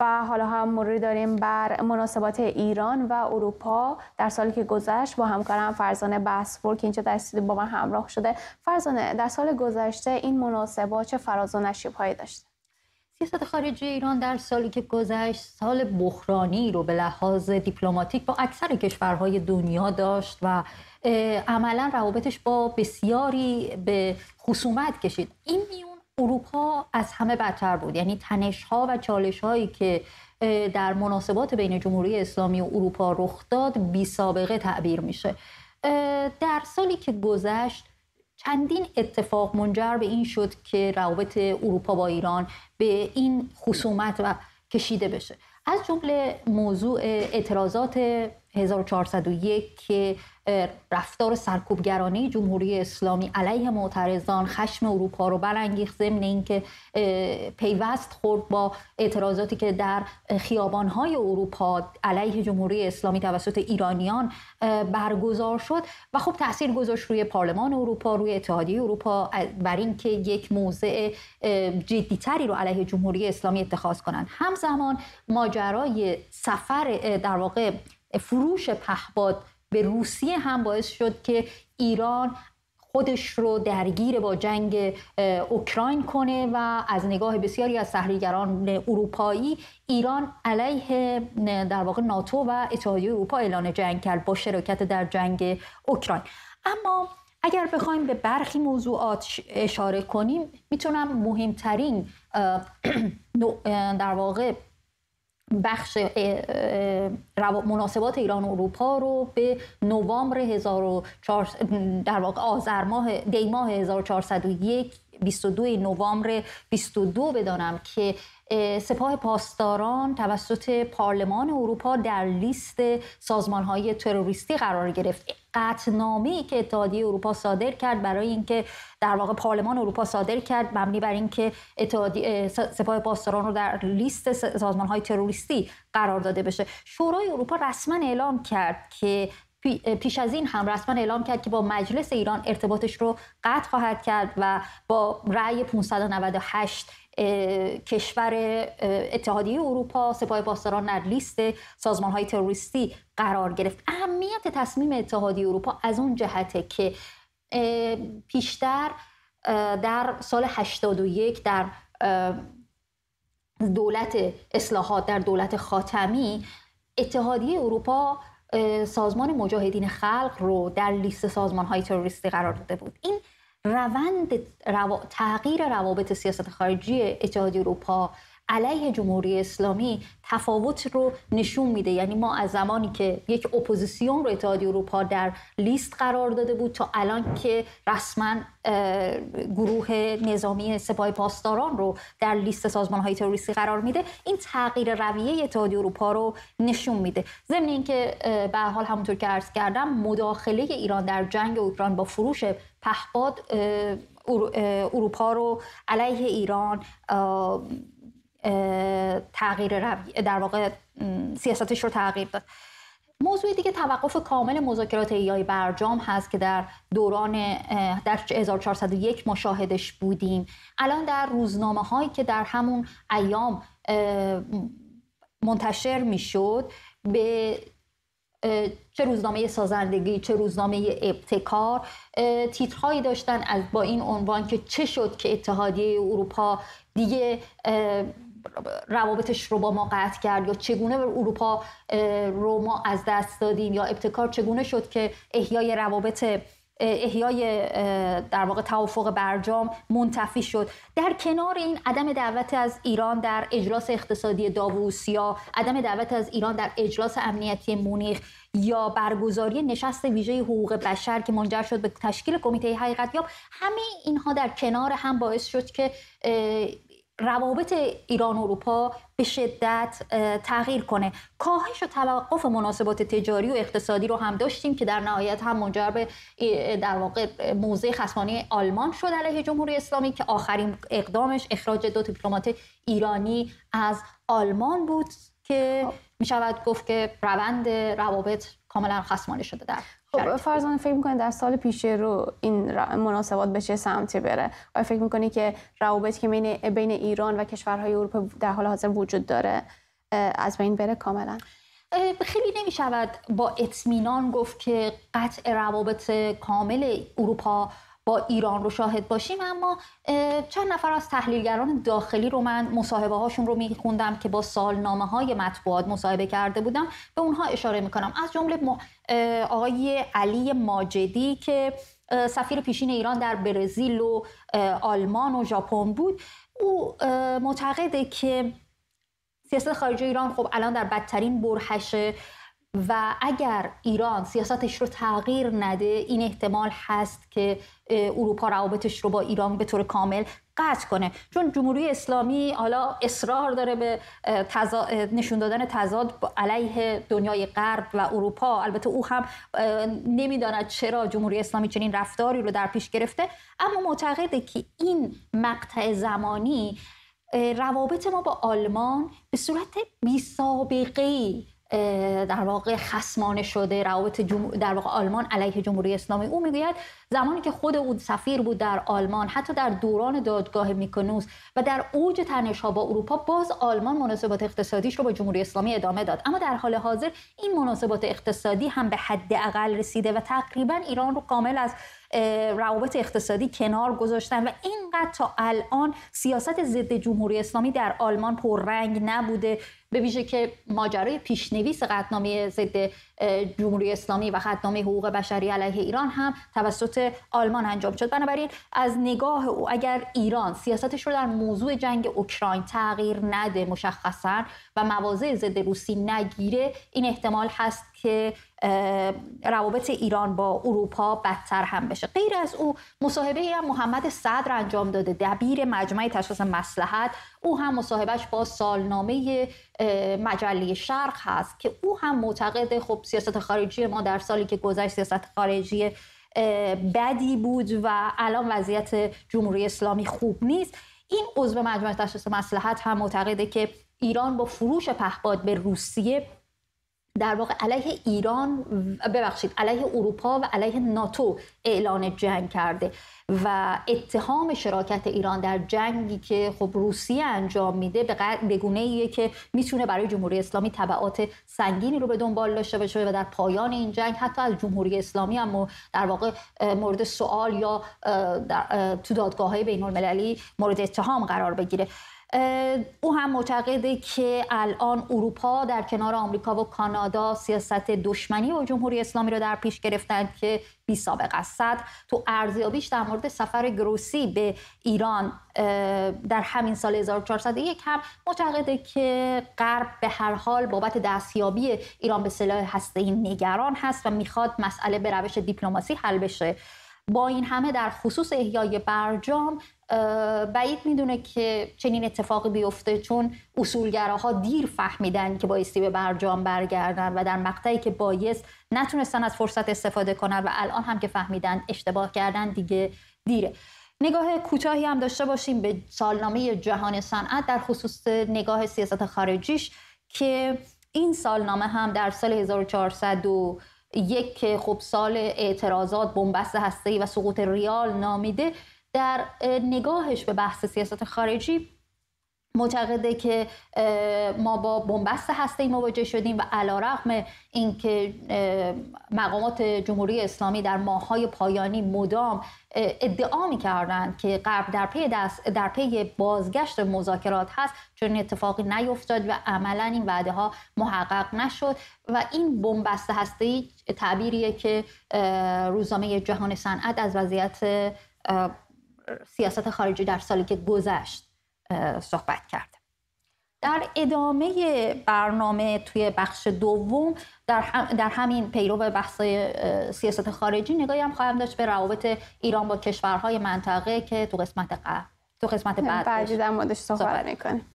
و حالا هم مروری داریم بر مناسبات ایران و اروپا در سالی که گذشت با همکارم فرزانه بسفور که اینجا در با من همراه شده فرزانه در سال گذشته این مناسبات چه فراز و نشیب هایی داشته سیاست خارجی ایران در سالی که گذشت سال بحرانی رو به لحاظ دیپلماتیک با اکثر کشورهای دنیا داشت و عملا روابطش با بسیاری به خصومت کشید این میون اروپا از همه بدتر بود یعنی تنش ها و چالش هایی که در مناسبات بین جمهوری اسلامی و اروپا رخ داد بی سابقه تعبیر میشه در سالی که گذشت چندین اتفاق منجر به این شد که روابط اروپا با ایران به این خصومت و کشیده بشه از جمله موضوع اعتراضات 1401 که رفتار سرکوبگرانه جمهوری اسلامی علیه معترضان خشم اروپا رو برانگیخت ضمن اینکه پیوست خورد با اعتراضاتی که در خیابانهای اروپا علیه جمهوری اسلامی توسط ایرانیان برگزار شد و خب تاثیر گذاشت روی پارلمان اروپا روی اتحادیه اروپا بر اینکه یک موضع جدیتری رو علیه جمهوری اسلامی اتخاذ کنند همزمان ماجرای سفر در واقع فروش پهباد به روسیه هم باعث شد که ایران خودش رو درگیر با جنگ اوکراین کنه و از نگاه بسیاری از تحریرگران اروپایی ایران علیه در واقع ناتو و اتحادیه اروپا اعلان جنگ کرد با شرکت در جنگ اوکراین اما اگر بخوایم به برخی موضوعات اشاره کنیم میتونم مهمترین در واقع بخش مناسبات ایران و اروپا رو به نوامبر 1400 در واقع آذر ماه دی ماه 1401 22 نوامبر 22 بدانم که سپاه پاسداران توسط پارلمان اروپا در لیست سازمان های تروریستی قرار گرفت قطنامه که اتحادیه اروپا صادر کرد برای اینکه در واقع پارلمان اروپا صادر کرد مبنی بر اینکه سپاه پاسداران رو در لیست سازمان های تروریستی قرار داده بشه شورای اروپا رسما اعلام کرد که پیش از این هم رسما اعلام کرد که با مجلس ایران ارتباطش رو قطع خواهد کرد و با رأی 598 کشور اتحادیه اروپا سپاه پاسداران در لیست سازمان های تروریستی قرار گرفت اهمیت تصمیم اتحادیه اروپا از اون جهته که پیشتر در سال 81 در دولت اصلاحات در دولت خاتمی اتحادیه اروپا سازمان مجاهدین خلق رو در لیست سازمان های تروریستی قرار داده بود این روند تغییر روابط سیاست خارجی اتحادیه اروپا علیه جمهوری اسلامی تفاوت رو نشون میده یعنی ما از زمانی که یک اپوزیسیون رو اتحادیه اروپا در لیست قرار داده بود تا الان که رسما گروه نظامی سپاه پاسداران رو در لیست سازمان های تروریستی قرار میده این تغییر رویه اتحادیه اروپا رو نشون میده ضمن اینکه به حال همونطور که عرض کردم مداخله ایران در جنگ اوکراین با فروش پهپاد اروپا رو علیه ایران تغییر رو در واقع سیاستش رو تغییر داد موضوع دیگه توقف کامل مذاکرات ایای برجام هست که در دوران در 1401 مشاهدش بودیم الان در روزنامه هایی که در همون ایام منتشر میشد به چه روزنامه سازندگی چه روزنامه ابتکار تیترهایی داشتن از با این عنوان که چه شد که اتحادیه اروپا دیگه روابطش رو با ما قطع کرد یا چگونه اروپا رو ما از دست دادیم یا ابتکار چگونه شد که احیای روابط احیای در واقع توافق برجام منتفی شد در کنار این عدم دعوت از ایران در اجلاس اقتصادی داووس یا عدم دعوت از ایران در اجلاس امنیتی مونیخ یا برگزاری نشست ویژه حقوق بشر که منجر شد به تشکیل کمیته حقیقت یا همه اینها در کنار هم باعث شد که روابط ایران و اروپا به شدت تغییر کنه کاهش و توقف مناسبات تجاری و اقتصادی رو هم داشتیم که در نهایت هم منجر به در واقع موزه خصمانه آلمان شد علیه جمهوری اسلامی که آخرین اقدامش اخراج دو دیپلمات ایرانی از آلمان بود که خب. می شود گفت که روند روابط کاملا خصمانه شده در خب فرزانه فکر میکنی در سال پیش رو این مناسبات به چه سمتی بره آیا فکر میکنی که روابط که بین ایران و کشورهای اروپا در حال حاضر وجود داره از بین بره کاملا خیلی نمی با اطمینان گفت که قطع روابط کامل اروپا با ایران رو شاهد باشیم اما چند نفر از تحلیلگران داخلی رو من مصاحبه هاشون رو میخوندم که با سالنامه های مطبوعات مصاحبه کرده بودم به اونها اشاره میکنم از جمله آقای علی ماجدی که سفیر پیشین ایران در برزیل و آلمان و ژاپن بود او معتقده که سیاست خارجی ایران خب الان در بدترین برهش و اگر ایران سیاستش رو تغییر نده این احتمال هست که اروپا روابطش رو با ایران به طور کامل قطع کنه چون جمهوری اسلامی حالا اصرار داره به تزا... نشون دادن تضاد علیه دنیای غرب و اروپا البته او هم نمیداند چرا جمهوری اسلامی چنین رفتاری رو در پیش گرفته اما معتقده که این مقطع زمانی روابط ما با آلمان به صورت بی سابقه در واقع خسمانه شده روابط در واقع آلمان علیه جمهوری اسلامی او میگوید زمانی که خود او سفیر بود در آلمان حتی در دوران دادگاه میکنوس و در اوج تنش ها با اروپا باز آلمان مناسبات اقتصادیش رو با جمهوری اسلامی ادامه داد اما در حال حاضر این مناسبات اقتصادی هم به حد اقل رسیده و تقریبا ایران رو کامل از روابط اقتصادی کنار گذاشتن و اینقدر تا الان سیاست ضد جمهوری اسلامی در آلمان پررنگ نبوده به ویژه که ماجرای پیشنویس قطنامه ضد جمهوری اسلامی و قطنامه حقوق بشری علیه ایران هم توسط آلمان انجام شد بنابراین از نگاه او اگر ایران سیاستش رو در موضوع جنگ اوکراین تغییر نده مشخصا و مواضع ضد روسی نگیره این احتمال هست که روابط ایران با اروپا بدتر هم بشه غیر از او مصاحبه ای هم محمد صدر انجام داده دبیر مجمع تشخیص مسلحت او هم مصاحبهش با سالنامه مجله شرق هست که او هم معتقد خب سیاست خارجی ما در سالی که گذشت سیاست خارجی بدی بود و الان وضعیت جمهوری اسلامی خوب نیست این عضو مجمع تشخیص مسلحت هم معتقده که ایران با فروش پهباد به روسیه در واقع علیه ایران ببخشید علیه اروپا و علیه ناتو اعلان جنگ کرده و اتهام شراکت ایران در جنگی که خب روسیه انجام میده به, گونه ایه که میتونه برای جمهوری اسلامی تبعات سنگینی رو به دنبال داشته باشه و در پایان این جنگ حتی از جمهوری اسلامی هم در واقع مورد سوال یا در... تو دادگاه های بین المللی مورد اتهام قرار بگیره او هم معتقده که الان اروپا در کنار آمریکا و کانادا سیاست دشمنی و جمهوری اسلامی رو در پیش گرفتند که بی سابقه است تو ارزیابیش در مورد سفر گروسی به ایران در همین سال 1401 هم معتقده که غرب به هر حال بابت دستیابی ایران به سلاح هسته‌ای نگران هست و میخواد مسئله به روش دیپلماسی حل بشه با این همه در خصوص احیای برجام بعید میدونه که چنین اتفاقی بیفته چون اصولگراها دیر فهمیدن که بایستی به برجام برگردن و در مقطعی که بایست نتونستن از فرصت استفاده کنن و الان هم که فهمیدن اشتباه کردن دیگه دیره نگاه کوتاهی هم داشته باشیم به سالنامه جهان صنعت در خصوص نگاه سیاست خارجیش که این سالنامه هم در سال 1400 یک که خب سال اعتراضات بنبست هسته‌ای و سقوط ریال نامیده در نگاهش به بحث سیاست خارجی معتقده که ما با بنبست هسته مواجه شدیم و علیرغم اینکه مقامات جمهوری اسلامی در های پایانی مدام ادعا میکردند که قرب در پی در پی بازگشت مذاکرات هست چون اتفاقی نیفتاد و عملا این وعده ها محقق نشد و این بنبست هسته تعبیریه که روزنامه جهان صنعت از وضعیت سیاست خارجی در سالی که گذشت صحبت کرد در ادامه برنامه توی بخش دوم در, در همین پیرو بحث سیاست خارجی نگاهی هم خواهم داشت به روابط ایران با کشورهای منطقه که تو قسمت قبل تو قسمت بعد بعدی صحبت میکنیم